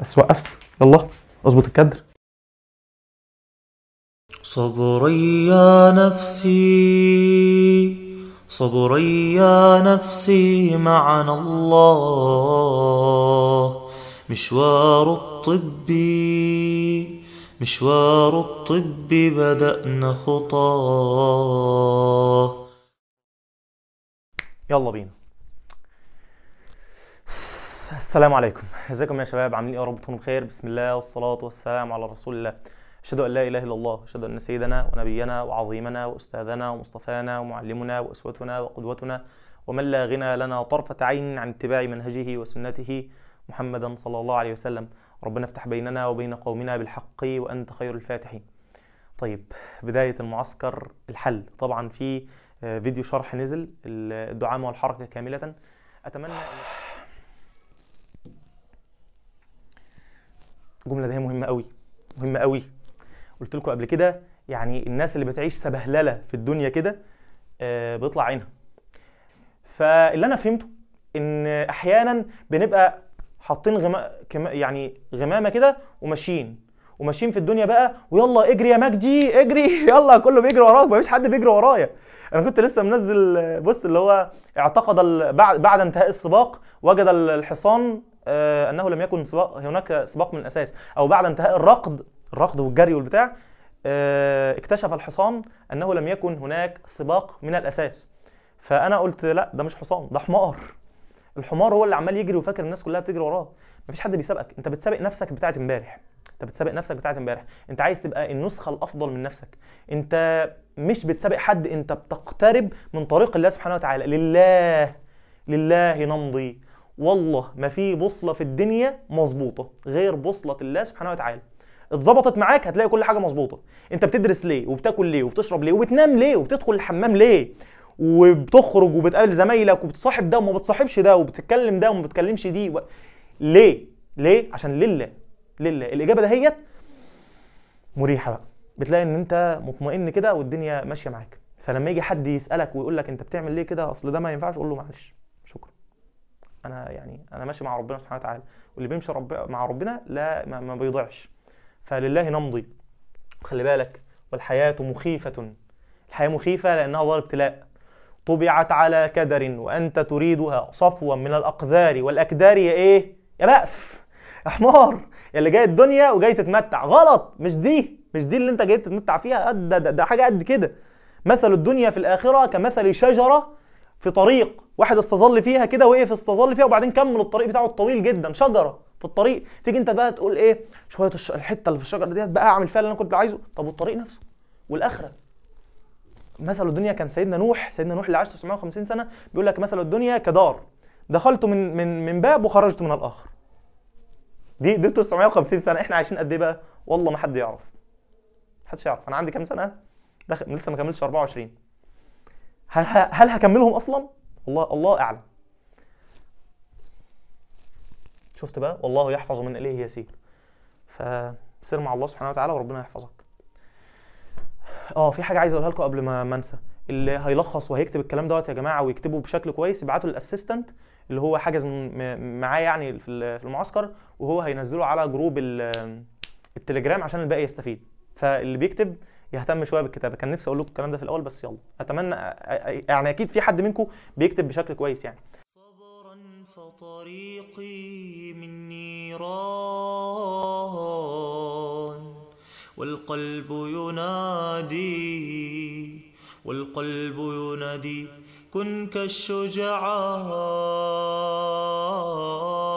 بس وقف يلا اظبط الكدر صبري يا نفسي صبري يا نفسي معنا الله مشوار الطب مشوار الطب بدأنا خطاه يلا بينا السلام عليكم ازيكم يا شباب عاملين ايه يا رب تكونوا بخير بسم الله والصلاه والسلام على رسول الله اشهد ان لا اله الا الله اشهد ان سيدنا ونبينا وعظيمنا واستاذنا ومصطفانا ومعلمنا واسوتنا وقدوتنا ومن لا غنى لنا طرفه عين عن اتباع منهجه وسنته محمدا صلى الله عليه وسلم ربنا افتح بيننا وبين قومنا بالحق وانت خير الفاتحين طيب بدايه المعسكر الحل طبعا في آه، فيديو شرح نزل الدعامه والحركه كامله اتمنى الجمله دي مهمه قوي مهمه قوي قلت لكم قبل كده يعني الناس اللي بتعيش سبهلله في الدنيا كده آه بيطلع عينها فاللي انا فهمته ان احيانا بنبقى حاطين غما... يعني غمامه كده وماشيين وماشيين في الدنيا بقى ويلا اجري يا مجدي اجري يلا كله بيجري وراك فيش حد بيجري ورايا انا كنت لسه منزل بص اللي هو اعتقد بعد بعد انتهاء السباق وجد الحصان آه، انه لم يكن سباق هناك سباق من الاساس او بعد انتهاء الركض الركض والجري والبتاع آه، اكتشف الحصان انه لم يكن هناك سباق من الاساس فانا قلت لا ده مش حصان ده حمار الحمار هو اللي عمال يجري وفاكر الناس كلها بتجري وراه مفيش حد بيسابقك انت بتسابق نفسك بتاعت امبارح انت بتسابق نفسك بتاعت امبارح انت عايز تبقى النسخه الافضل من نفسك انت مش بتسابق حد انت بتقترب من طريق الله سبحانه وتعالى لله لله نمضي والله ما في بوصله في الدنيا مظبوطه غير بوصله الله سبحانه وتعالى اتظبطت معاك هتلاقي كل حاجه مظبوطه انت بتدرس ليه وبتاكل ليه وبتشرب ليه وبتنام ليه وبتدخل الحمام ليه وبتخرج وبتقابل زمايلك وبتصاحب ده وما بتصاحبش ده وبتتكلم ده وما بتتكلمش دي و... ليه ليه عشان لله لله الاجابه دهيت مريحه بقى بتلاقي ان انت مطمئن كده والدنيا ماشيه معاك فلما يجي حد يسالك ويقول لك انت بتعمل ليه كده اصل ده ما ينفعش قول له معلش شكرا انا يعني انا ماشي مع ربنا سبحانه وتعالى واللي بيمشي رب مع ربنا لا ما, ما بيضيعش فلله نمضي خلي بالك والحياة مخيفة الحياة مخيفة لأنها دار ابتلاء طبعت على كدر وأنت تريدها صفوا من الأقذار والأكدار يا إيه؟ يا بقف يا حمار اللي جاي الدنيا وجاي تتمتع غلط مش دي مش دي اللي أنت جاي تتمتع فيها ده, ده, ده حاجة قد كده مثل الدنيا في الآخرة كمثل شجرة في طريق واحد استظل فيها كده وقف استظل فيها وبعدين كمل الطريق بتاعه الطويل جدا شجره في الطريق تيجي انت بقى تقول ايه شويه الش... الحته اللي في الشجره ديت بقى اعمل فيها اللي انا كنت عايزه طب والطريق نفسه والاخره مثل الدنيا كان سيدنا نوح سيدنا نوح اللي عاش 950 سنه بيقول لك مثل الدنيا كدار دخلت من من من باب وخرجت من الاخر دي دي 950 سنه احنا عايشين قد ايه بقى والله ما حد يعرف حدش يعرف انا عندي كام سنه دخل لسه ما كملتش 24 هل هكملهم اصلا الله الله اعلم شفت بقى والله يحفظ من اليه يسير فسير مع الله سبحانه وتعالى وربنا يحفظك اه في حاجه عايز اقولها لكم قبل ما انسى اللي هيلخص وهيكتب الكلام دوت يا جماعه ويكتبه بشكل كويس ابعته للاسيستنت اللي هو حاجز معاه يعني في المعسكر وهو هينزله على جروب التليجرام عشان الباقي يستفيد فاللي بيكتب يهتم شويه بالكتابه كان نفسي اقول لكم الكلام ده في الاول بس يلا اتمنى يعني اكيد في حد منكم بيكتب بشكل كويس يعني صبرا فطريقي من نيران والقلب ينادي والقلب ينادي كن كالشجعان